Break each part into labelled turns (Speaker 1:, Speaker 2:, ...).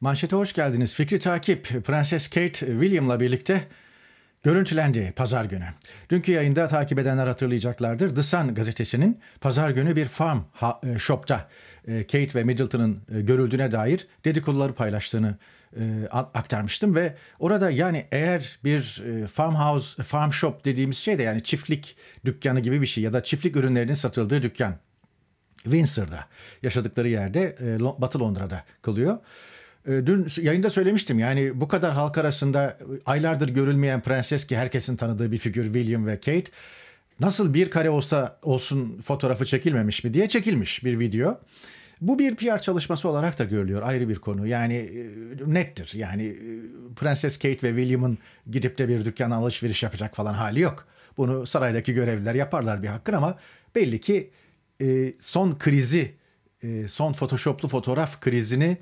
Speaker 1: Manşete hoş geldiniz. Fikri Takip, Prenses Kate William'la birlikte görüntülendi pazar günü. Dünkü yayında takip edenler hatırlayacaklardır. The Sun gazetesinin pazar günü bir farm e, shop'ta e, Kate ve Middleton'ın e, görüldüğüne dair dedikoduları paylaştığını aktarmıştım ve orada yani eğer bir farmhouse, farm shop dediğimiz şey de yani çiftlik dükkanı gibi bir şey ya da çiftlik ürünlerinin satıldığı dükkan Windsor'da yaşadıkları yerde Batı Londra'da kılıyor. Ee, dün yayında söylemiştim yani bu kadar halk arasında e, aylardır görülmeyen prenses ki herkesin tanıdığı bir figür William ve Kate nasıl bir kare olsa olsun fotoğrafı çekilmemiş mi diye çekilmiş bir video. Bu bir PR çalışması olarak da görülüyor ayrı bir konu. Yani e, nettir. Yani e, Prenses Kate ve William'ın gidip de bir dükkan alışveriş yapacak falan hali yok. Bunu saraydaki görevliler yaparlar bir hakkın ama belli ki son krizi, son photoshoplu fotoğraf krizini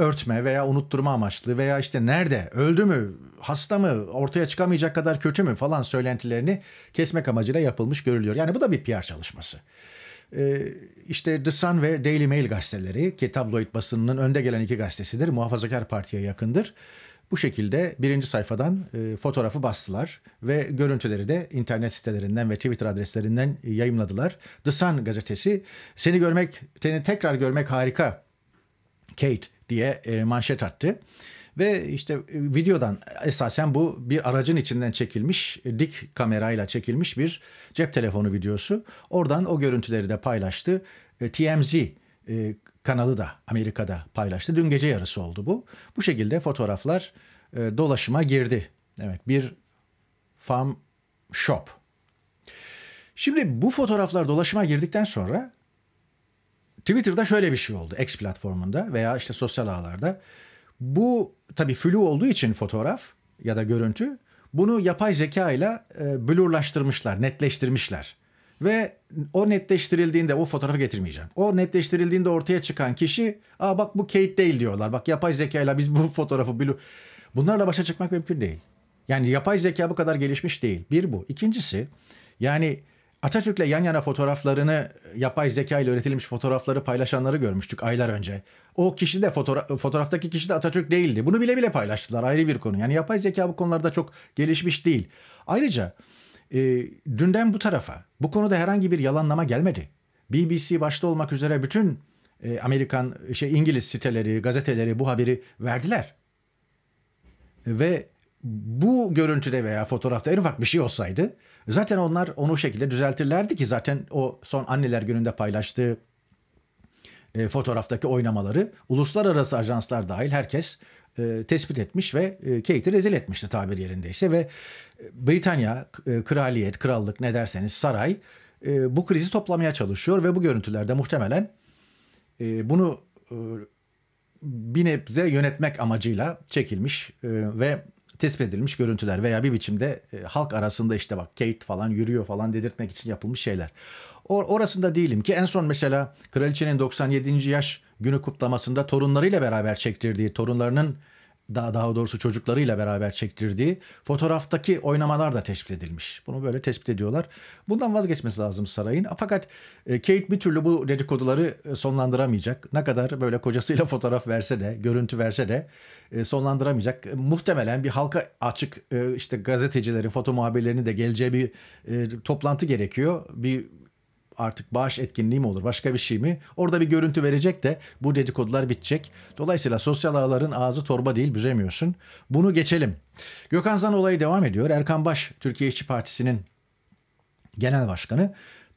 Speaker 1: örtme veya unutturma amaçlı veya işte nerede öldü mü hasta mı ortaya çıkamayacak kadar kötü mü falan söylentilerini kesmek amacıyla yapılmış görülüyor. Yani bu da bir PR çalışması. Ee, işte The Sun ve Daily Mail gazeteleri ki tabloid basınının önde gelen iki gazetesidir muhafazakar partiye yakındır. Bu şekilde birinci sayfadan e, fotoğrafı bastılar ve görüntüleri de internet sitelerinden ve Twitter adreslerinden yayımladılar. The Sun gazetesi seni görmek, seni tekrar görmek harika Kate diye e, manşet attı. Ve işte e, videodan esasen bu bir aracın içinden çekilmiş, e, dik kamerayla çekilmiş bir cep telefonu videosu. Oradan o görüntüleri de paylaştı. TMZ kanalı da Amerika'da paylaştı. Dün gece yarısı oldu bu. Bu şekilde fotoğraflar dolaşıma girdi. Evet bir farm shop. Şimdi bu fotoğraflar dolaşıma girdikten sonra Twitter'da şöyle bir şey oldu. X platformunda veya işte sosyal ağlarda. Bu tabii flu olduğu için fotoğraf ya da görüntü bunu yapay zeka ile e, blurlaştırmışlar, netleştirmişler. Ve o netleştirildiğinde o fotoğrafı getirmeyeceğim. O netleştirildiğinde ortaya çıkan kişi aa bak bu Kate değil diyorlar. Bak yapay zeka ile biz bu fotoğrafı blur... Bunlarla başa çıkmak mümkün değil. Yani yapay zeka bu kadar gelişmiş değil. Bir bu. İkincisi yani Atatürk'le yan yana fotoğraflarını yapay zeka ile üretilmiş fotoğrafları paylaşanları görmüştük aylar önce. O kişi de fotoğraf, fotoğraftaki kişi de Atatürk değildi. Bunu bile bile paylaştılar ayrı bir konu. Yani yapay zeka bu konularda çok gelişmiş değil. Ayrıca e, dünden bu tarafa bu konuda herhangi bir yalanlama gelmedi. BBC başta olmak üzere bütün e, Amerikan şey İngiliz siteleri, gazeteleri bu haberi verdiler. Ve bu görüntüde veya fotoğrafta en ufak bir şey olsaydı Zaten onlar onu o şekilde düzeltirlerdi ki zaten o son anneler gününde paylaştığı e, fotoğraftaki oynamaları uluslararası ajanslar dahil herkes e, tespit etmiş ve e, Kate'i rezil etmişti tabir yerindeyse ve e, Britanya e, kraliyet, krallık ne derseniz saray e, bu krizi toplamaya çalışıyor ve bu görüntülerde muhtemelen e, bunu e, bir nebze yönetmek amacıyla çekilmiş e, ve tespit edilmiş görüntüler veya bir biçimde e, halk arasında işte bak Kate falan yürüyor falan dedirtmek için yapılmış şeyler. Or orasında değilim ki en son mesela kraliçenin 97. yaş günü kutlamasında torunlarıyla beraber çektirdiği torunlarının daha daha doğrusu çocuklarıyla beraber çektirdiği fotoğraftaki oynamalar da tespit edilmiş. Bunu böyle tespit ediyorlar. Bundan vazgeçmesi lazım sarayın. Fakat e, Kate bir türlü bu dedikoduları e, sonlandıramayacak. Ne kadar böyle kocasıyla fotoğraf verse de, görüntü verse de e, sonlandıramayacak. Muhtemelen bir halka açık işte gazetecilerin, foto muhabirlerinin de geleceği bir toplantı gerekiyor. Bir artık bağış etkinliği mi olur başka bir şey mi? Orada bir görüntü verecek de bu dedikodular bitecek. Dolayısıyla sosyal ağların ağzı torba değil büzemiyorsun. Bunu geçelim. Gökhan Zan olayı devam ediyor. Erkan Baş Türkiye İşçi Partisi'nin genel başkanı.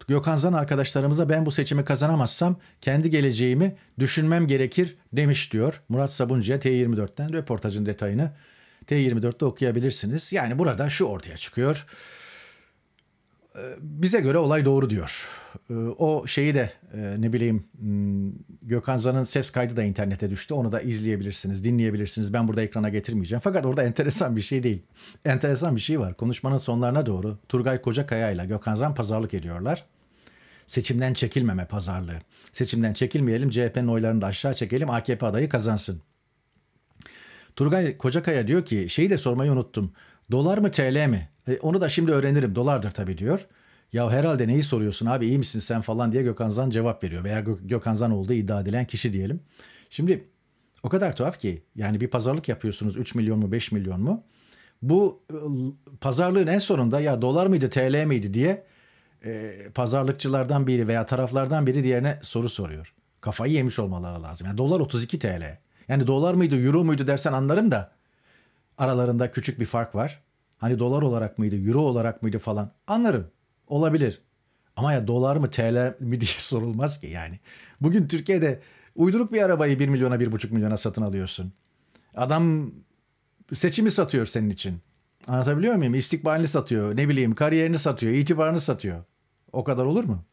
Speaker 1: Gökhan Zan arkadaşlarımıza ben bu seçimi kazanamazsam kendi geleceğimi düşünmem gerekir demiş diyor. Murat Sabuncu'ya T24'ten röportajın detayını T24'te okuyabilirsiniz. Yani burada şu ortaya çıkıyor. Ee, bize göre olay doğru diyor. Ee, o şeyi de e, ne bileyim hmm, Gökhan Zan'ın ses kaydı da internete düştü. Onu da izleyebilirsiniz, dinleyebilirsiniz. Ben burada ekrana getirmeyeceğim. Fakat orada enteresan bir şey değil. Enteresan bir şey var. Konuşmanın sonlarına doğru Turgay Kocakaya ile Gökhan Zan pazarlık ediyorlar. Seçimden çekilmeme pazarlığı. Seçimden çekilmeyelim, CHP'nin oylarını da aşağı çekelim, AKP adayı kazansın. Turgay Kocakaya diyor ki şeyi de sormayı unuttum. Dolar mı TL mi? E, onu da şimdi öğrenirim. Dolardır tabii diyor. Ya herhalde neyi soruyorsun abi iyi misin sen falan diye Gökhan Zan cevap veriyor. Veya Gökhan Zan olduğu iddia edilen kişi diyelim. Şimdi o kadar tuhaf ki yani bir pazarlık yapıyorsunuz 3 milyon mu 5 milyon mu? Bu e, pazarlığın en sonunda ya dolar mıydı TL miydi diye e, pazarlıkçılardan biri veya taraflardan biri diğerine soru soruyor. Kafayı yemiş olmaları lazım. Yani dolar 32 TL. Yani dolar mıydı euro muydu dersen anlarım da aralarında küçük bir fark var. Hani dolar olarak mıydı euro olarak mıydı falan anlarım. Olabilir. Ama ya dolar mı TL mi diye sorulmaz ki yani. Bugün Türkiye'de uyduruk bir arabayı 1 milyona 1,5 milyona satın alıyorsun. Adam seçimi satıyor senin için. Anlatabiliyor muyum? İstikbalini satıyor. Ne bileyim kariyerini satıyor. itibarını satıyor. O kadar olur mu?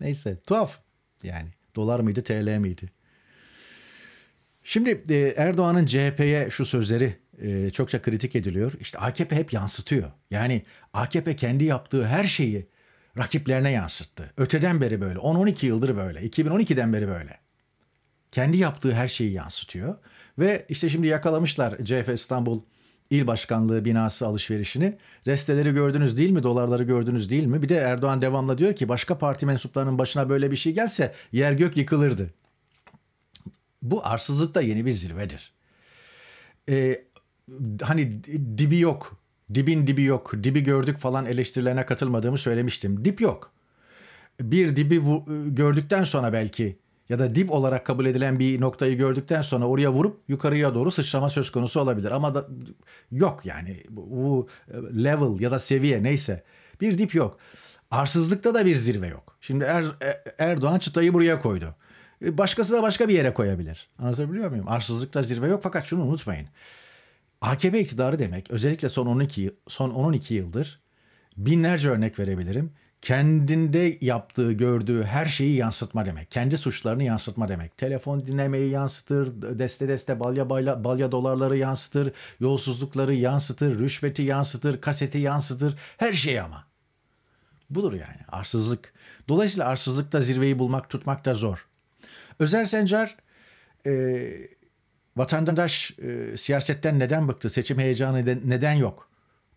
Speaker 1: Neyse tuhaf yani. Dolar mıydı TL miydi? Şimdi e, Erdoğan'ın CHP'ye şu sözleri e, çokça kritik ediliyor. İşte AKP hep yansıtıyor. Yani AKP kendi yaptığı her şeyi rakiplerine yansıttı. Öteden beri böyle. 10-12 yıldır böyle. 2012'den beri böyle. Kendi yaptığı her şeyi yansıtıyor. Ve işte şimdi yakalamışlar CHP İstanbul İl Başkanlığı binası alışverişini. Resteleri gördünüz değil mi? Dolarları gördünüz değil mi? Bir de Erdoğan devamla diyor ki başka parti mensuplarının başına böyle bir şey gelse yer gök yıkılırdı. Bu arsızlık da yeni bir zirvedir. Ee, hani dibi yok Dibin dibi yok, dibi gördük falan eleştirilerine katılmadığımı söylemiştim. Dip yok. Bir dibi gördükten sonra belki ya da dip olarak kabul edilen bir noktayı gördükten sonra oraya vurup yukarıya doğru sıçrama söz konusu olabilir. Ama da, yok yani bu, bu e, level ya da seviye neyse bir dip yok. Arsızlıkta da bir zirve yok. Şimdi er, e-, Erdoğan çıtayı buraya koydu. E, başkası da başka bir yere koyabilir. Anlatabiliyor muyum? Arsızlıkta zirve yok fakat şunu unutmayın. AKP iktidarı demek özellikle son 12 son 12 yıldır binlerce örnek verebilirim. Kendinde yaptığı, gördüğü her şeyi yansıtma demek. Kendi suçlarını yansıtma demek. Telefon dinlemeyi yansıtır, deste deste balya balya, balya dolarları yansıtır, yolsuzlukları yansıtır, rüşveti yansıtır, kaseti yansıtır. Her şeyi ama. Budur yani arsızlık. Dolayısıyla arsızlıkta zirveyi bulmak, tutmak da zor. Özer Sencar e, Vatandaş e, siyasetten neden bıktı, seçim heyecanı de, neden yok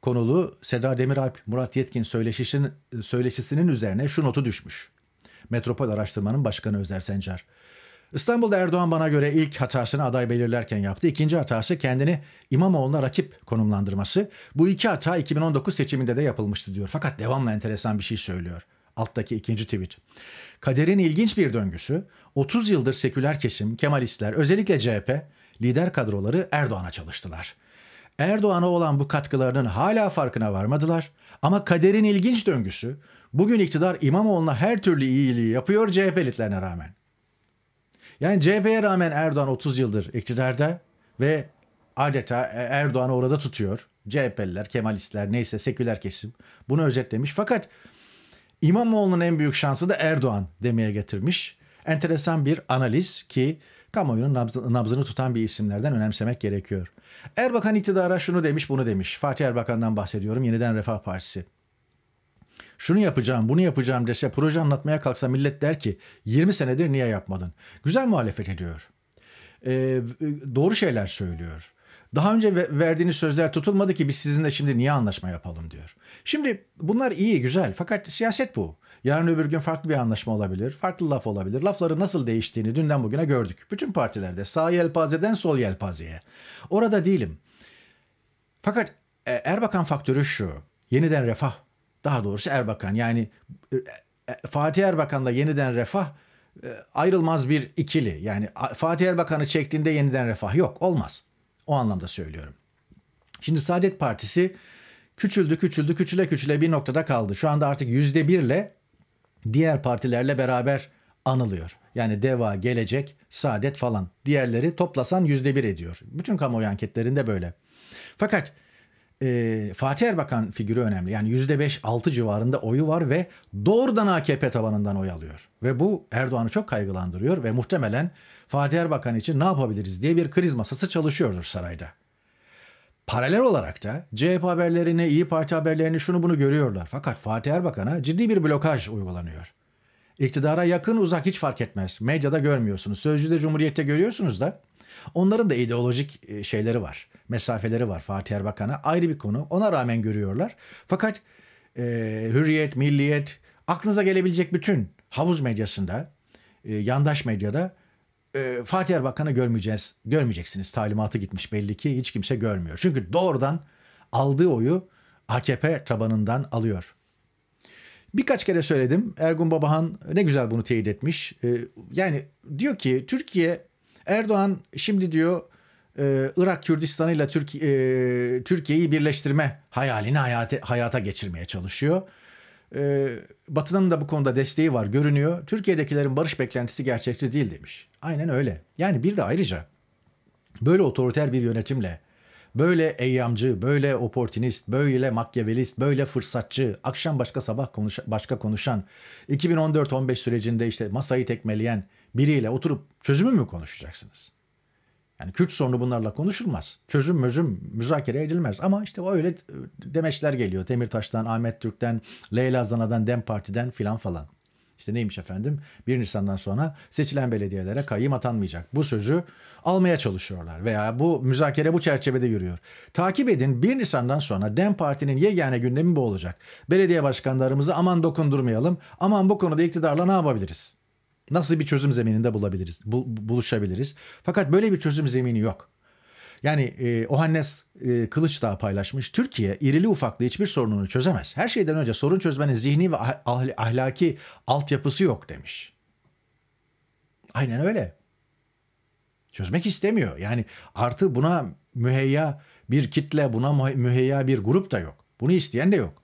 Speaker 1: konulu Seda Demiralp, Murat Yetkin söyleşisin, söyleşisinin üzerine şu notu düşmüş. Metropol Araştırma'nın Başkanı Özer Sencar. İstanbul'da Erdoğan bana göre ilk hatasını aday belirlerken yaptı. İkinci hatası kendini İmamoğlu'na rakip konumlandırması. Bu iki hata 2019 seçiminde de yapılmıştı diyor. Fakat devamlı enteresan bir şey söylüyor. Alttaki ikinci tweet. Kaderin ilginç bir döngüsü. 30 yıldır seküler kesim, Kemalistler, özellikle CHP lider kadroları Erdoğan'a çalıştılar. Erdoğan'a olan bu katkılarının hala farkına varmadılar ama kaderin ilginç döngüsü bugün iktidar İmamoğlu'na her türlü iyiliği yapıyor CHP'liklerine rağmen. Yani CHP'ye rağmen Erdoğan 30 yıldır iktidarda ve adeta e- Erdoğan'ı orada tutuyor. CHP'liler, Kemalistler neyse seküler kesim bunu özetlemiş. Fakat İmamoğlu'nun en büyük şansı da Erdoğan demeye getirmiş. Enteresan bir analiz ki kamuoyunun nabzını tutan bir isimlerden önemsemek gerekiyor. Erbakan iktidara şunu demiş bunu demiş. Fatih Erbakan'dan bahsediyorum yeniden Refah Partisi. Şunu yapacağım, bunu yapacağım dese proje anlatmaya kalksa millet der ki 20 senedir niye yapmadın? Güzel muhalefet ediyor. Ee, doğru şeyler söylüyor. Daha önce verdiğiniz sözler tutulmadı ki biz sizinle şimdi niye anlaşma yapalım diyor. Şimdi bunlar iyi güzel fakat siyaset bu. Yarın öbür gün farklı bir anlaşma olabilir. Farklı laf olabilir. Lafları nasıl değiştiğini dünden bugüne gördük. Bütün partilerde sağ yelpazeden sol yelpazeye. Orada değilim. Fakat e, Erbakan faktörü şu. Yeniden refah. Daha doğrusu Erbakan. Yani e, e, Fatih Erbakan'la yeniden refah ayrılmaz bir ikili. Yani Fatih Erbakan'ı çektiğinde yeniden refah yok. Olmaz. O anlamda söylüyorum. Şimdi Saadet Partisi küçüldü, küçüldü, küçüle küçüle bir noktada kaldı. Şu anda artık yüzde birle diğer partilerle beraber anılıyor. Yani DEVA, Gelecek, Saadet falan. Diğerleri toplasan yüzde bir ediyor. Bütün kamuoyu anketlerinde böyle. Fakat e, Fatih Erbakan figürü önemli. Yani yüzde beş, altı civarında oyu var ve doğrudan AKP tabanından oy alıyor. Ve bu Erdoğan'ı çok kaygılandırıyor ve muhtemelen Fatih Erbakan için ne yapabiliriz diye bir kriz masası çalışıyordur sarayda. Paralel olarak da CHP haberlerini, İyi Parti haberlerini şunu bunu görüyorlar. Fakat Fatih Erbakan'a ciddi bir blokaj uygulanıyor. İktidara yakın uzak hiç fark etmez. Medyada görmüyorsunuz. Sözcüde Cumhuriyet'te görüyorsunuz da onların da ideolojik e, şeyleri var. Mesafeleri var Fatih Erbakan'a. Ayrı bir konu. Ona rağmen görüyorlar. Fakat e, hürriyet, milliyet, aklınıza gelebilecek bütün havuz medyasında, e, yandaş medyada e, Fatih Erbakan'ı görmeyeceğiz, görmeyeceksiniz. Talimatı gitmiş belli ki hiç kimse görmüyor. Çünkü doğrudan aldığı oyu AKP tabanından alıyor. Birkaç kere söyledim. Ergun Babahan ne güzel bunu teyit etmiş. E, yani diyor ki Türkiye Erdoğan şimdi diyor e, Irak Kürdistan'ı ile Türkiye, e, Türkiye'yi birleştirme hayalini hayata, hayata geçirmeye çalışıyor. E, Batı'nın da bu konuda desteği var görünüyor. Türkiye'dekilerin barış beklentisi gerçekçi değil demiş. Aynen öyle. Yani bir de ayrıca böyle otoriter bir yönetimle böyle eyyamcı, böyle oportunist, böyle makyavelist, böyle fırsatçı, akşam başka sabah konuş başka konuşan, 2014-15 sürecinde işte masayı tekmeleyen biriyle oturup çözümü mü konuşacaksınız? Yani Kürt sorunu bunlarla konuşulmaz. Çözüm mözüm müzakere edilmez. Ama işte öyle e, demeçler geliyor. Demirtaş'tan, Ahmet Türk'ten, Leyla Zana'dan, Dem Parti'den filan falan. İşte neymiş efendim? 1 Nisan'dan sonra seçilen belediyelere kayyım atanmayacak. Bu sözü almaya çalışıyorlar veya bu müzakere bu çerçevede yürüyor. Takip edin 1 Nisan'dan sonra DEM Parti'nin yegane gündemi bu olacak. Belediye başkanlarımızı aman dokundurmayalım, aman bu konuda iktidarla ne yapabiliriz? Nasıl bir çözüm zemininde bulabiliriz, bu, buluşabiliriz? Fakat böyle bir çözüm zemini yok. Yani e, Ohannes e, Kılıç paylaşmış. Türkiye irili ufaklı hiçbir sorununu çözemez. Her şeyden önce sorun çözmenin zihni ve ah-, ahl- ahlaki altyapısı yok demiş. Aynen öyle. Çözmek istemiyor. Yani artı buna müheyya bir kitle, buna müheyya bir grup da yok. Bunu isteyen de yok.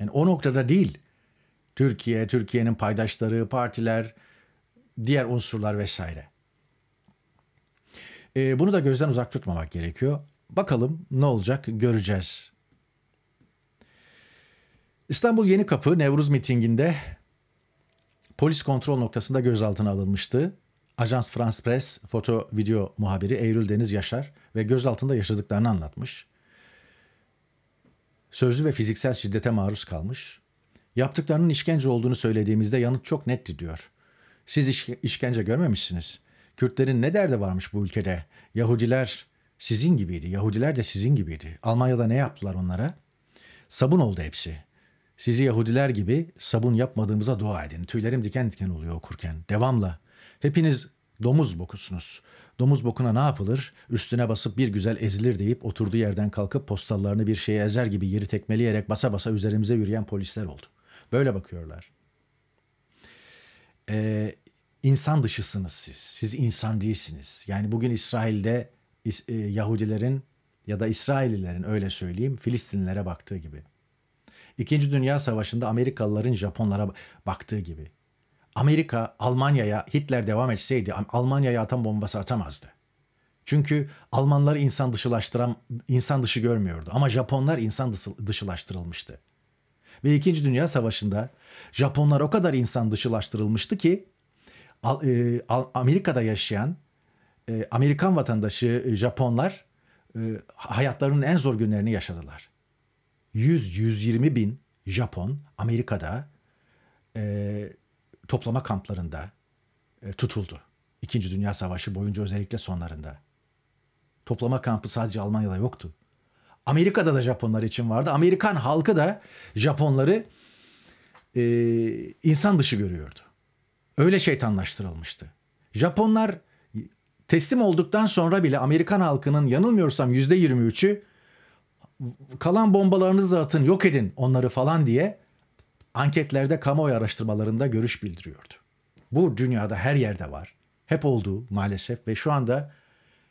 Speaker 1: Yani o noktada değil. Türkiye, Türkiye'nin paydaşları, partiler, diğer unsurlar vesaire. E, bunu da gözden uzak tutmamak gerekiyor. Bakalım ne olacak göreceğiz. İstanbul Yeni Kapı Nevruz mitinginde polis kontrol noktasında gözaltına alınmıştı. Ajans France Press foto video muhabiri Eylül Deniz Yaşar ve gözaltında yaşadıklarını anlatmış. Sözlü ve fiziksel şiddete maruz kalmış. Yaptıklarının işkence olduğunu söylediğimizde yanıt çok netti diyor. Siz işkence görmemişsiniz. Kürtlerin ne derdi varmış bu ülkede? Yahudiler sizin gibiydi. Yahudiler de sizin gibiydi. Almanya'da ne yaptılar onlara? Sabun oldu hepsi. Sizi Yahudiler gibi sabun yapmadığımıza dua edin. Tüylerim diken diken oluyor okurken. Devamla. Hepiniz domuz bokusunuz. Domuz bokuna ne yapılır? Üstüne basıp bir güzel ezilir deyip oturduğu yerden kalkıp postallarını bir şeye ezer gibi yeri tekmeleyerek basa basa üzerimize yürüyen polisler oldu. Böyle bakıyorlar. Ee, insan dışısınız siz. Siz insan değilsiniz. Yani bugün İsrail'de e, Yahudilerin ya da İsraililerin öyle söyleyeyim Filistinlilere baktığı gibi. İkinci Dünya Savaşı'nda Amerikalıların Japonlara baktığı gibi. Amerika Almanya'ya Hitler devam etseydi Almanya'ya atom bombası atamazdı. Çünkü Almanlar insan dışılaştıran insan dışı görmüyordu ama Japonlar insan dışılaştırılmıştı. Ve İkinci Dünya Savaşı'nda Japonlar o kadar insan dışılaştırılmıştı ki e, Amerika'da yaşayan e, Amerikan vatandaşı e, Japonlar hayatlarının en zor günlerini yaşadılar. 100-120 bin Japon Amerika'da toplama kamplarında tutuldu. İkinci Dünya Savaşı boyunca özellikle sonlarında. Toplama kampı sadece Almanya'da yoktu. Amerika'da da Japonlar için vardı. Amerikan halkı da Japonları e, insan dışı görüyordu öyle şeytanlaştırılmıştı. Japonlar teslim olduktan sonra bile Amerikan halkının yanılmıyorsam yüzde %23'ü kalan bombalarınızı atın yok edin onları falan diye anketlerde kamuoyu araştırmalarında görüş bildiriyordu. Bu dünyada her yerde var. Hep oldu maalesef ve şu anda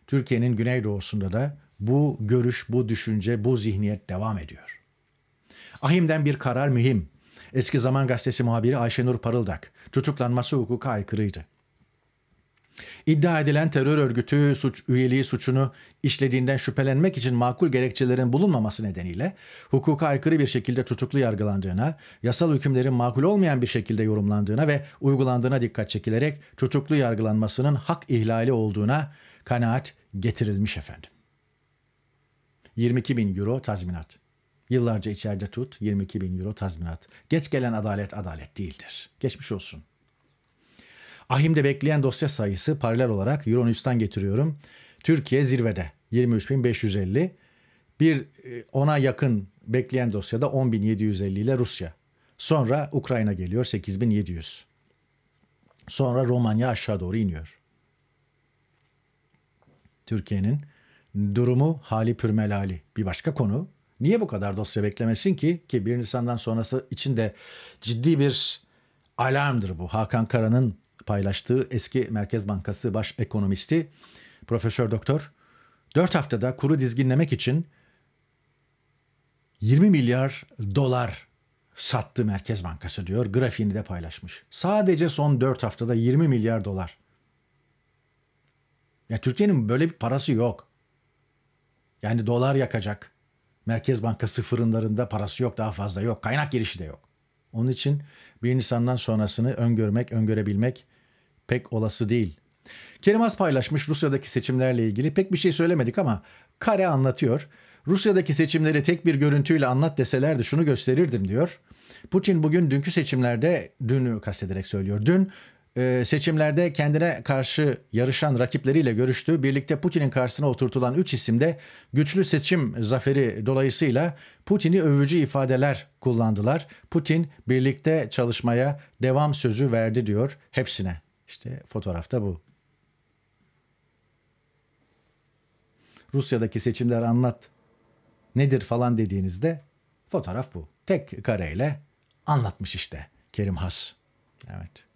Speaker 1: Türkiye'nin güneydoğusunda da bu görüş, bu düşünce, bu zihniyet devam ediyor. Ahim'den bir karar mühim. Eski Zaman Gazetesi muhabiri Ayşenur Parıldak tutuklanması hukuka aykırıydı. İddia edilen terör örgütü suç, üyeliği suçunu işlediğinden şüphelenmek için makul gerekçelerin bulunmaması nedeniyle hukuka aykırı bir şekilde tutuklu yargılandığına, yasal hükümlerin makul olmayan bir şekilde yorumlandığına ve uygulandığına dikkat çekilerek tutuklu yargılanmasının hak ihlali olduğuna kanaat getirilmiş efendim. 22 bin euro tazminat. Yıllarca içeride tut 22 bin euro tazminat. Geç gelen adalet adalet değildir. Geçmiş olsun. Ahim'de bekleyen dosya sayısı paralel olarak Euronews'tan getiriyorum. Türkiye zirvede 23.550. Bir e, ona yakın bekleyen dosyada 10.750 ile Rusya. Sonra Ukrayna geliyor 8.700. Sonra Romanya aşağı doğru iniyor. Türkiye'nin durumu hali pürmelali. Bir başka konu Niye bu kadar dosya beklemesin ki? Ki 1 Nisan'dan sonrası için de ciddi bir alarmdır bu. Hakan Kara'nın paylaştığı eski Merkez Bankası Baş Ekonomisti Profesör Doktor 4 haftada kuru dizginlemek için 20 milyar dolar sattı Merkez Bankası diyor. Grafiğini de paylaşmış. Sadece son 4 haftada 20 milyar dolar. Ya Türkiye'nin böyle bir parası yok. Yani dolar yakacak. Merkez Bankası fırınlarında parası yok daha fazla yok. Kaynak girişi de yok. Onun için 1 Nisan'dan sonrasını öngörmek, öngörebilmek pek olası değil. Kerim Az paylaşmış Rusya'daki seçimlerle ilgili pek bir şey söylemedik ama Kare anlatıyor. Rusya'daki seçimleri tek bir görüntüyle anlat deselerdi şunu gösterirdim diyor. Putin bugün dünkü seçimlerde, dünü kastederek söylüyor, dün ee, seçimlerde kendine karşı yarışan rakipleriyle görüştüğü Birlikte Putin'in karşısına oturtulan 3 isimde güçlü seçim zaferi dolayısıyla Putin'i övücü ifadeler kullandılar. Putin birlikte çalışmaya devam sözü verdi diyor hepsine. İşte fotoğrafta bu. Rusya'daki seçimler anlat nedir falan dediğinizde fotoğraf bu. Tek kareyle anlatmış işte Kerim Has. Evet.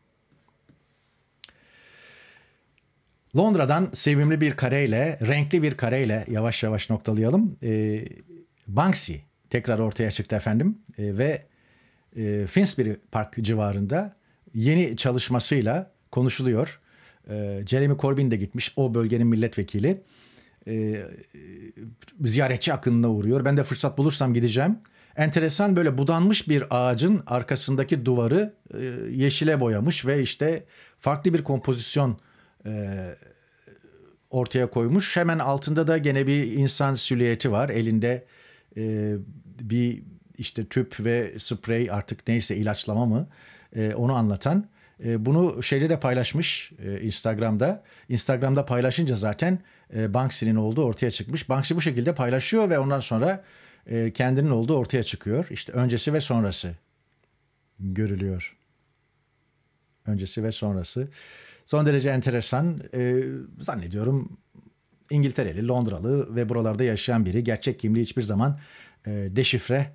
Speaker 1: Londra'dan sevimli bir kareyle, renkli bir kareyle yavaş yavaş noktalayalım. E, Banksy tekrar ortaya çıktı efendim e, ve e, Finsbury Park civarında yeni çalışmasıyla konuşuluyor. E, Jeremy Corbyn de gitmiş, o bölgenin milletvekili. E, ziyaretçi akınına uğruyor. Ben de fırsat bulursam gideceğim. Enteresan böyle budanmış bir ağacın arkasındaki duvarı e, yeşile boyamış ve işte farklı bir kompozisyon e, ortaya koymuş. Hemen altında da gene bir insan silüeti var. Elinde e, bir işte tüp ve sprey artık neyse ilaçlama mı e, onu anlatan. E, bunu şeyde de paylaşmış e, Instagram'da. Instagram'da paylaşınca zaten e, Banksy'nin olduğu ortaya çıkmış. Banksy bu şekilde paylaşıyor ve ondan sonra e, kendinin olduğu ortaya çıkıyor. İşte öncesi ve sonrası görülüyor. Öncesi ve sonrası. Son derece enteresan. E, zannediyorum İngiltereli, Londralı ve buralarda yaşayan biri gerçek kimliği hiçbir zaman e, deşifre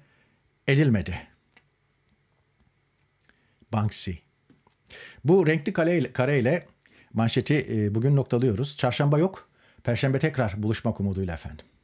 Speaker 1: edilmedi. Banksy. Bu renkli kareyle, kareyle manşeti e, bugün noktalıyoruz. Çarşamba yok. Perşembe tekrar buluşmak umuduyla efendim.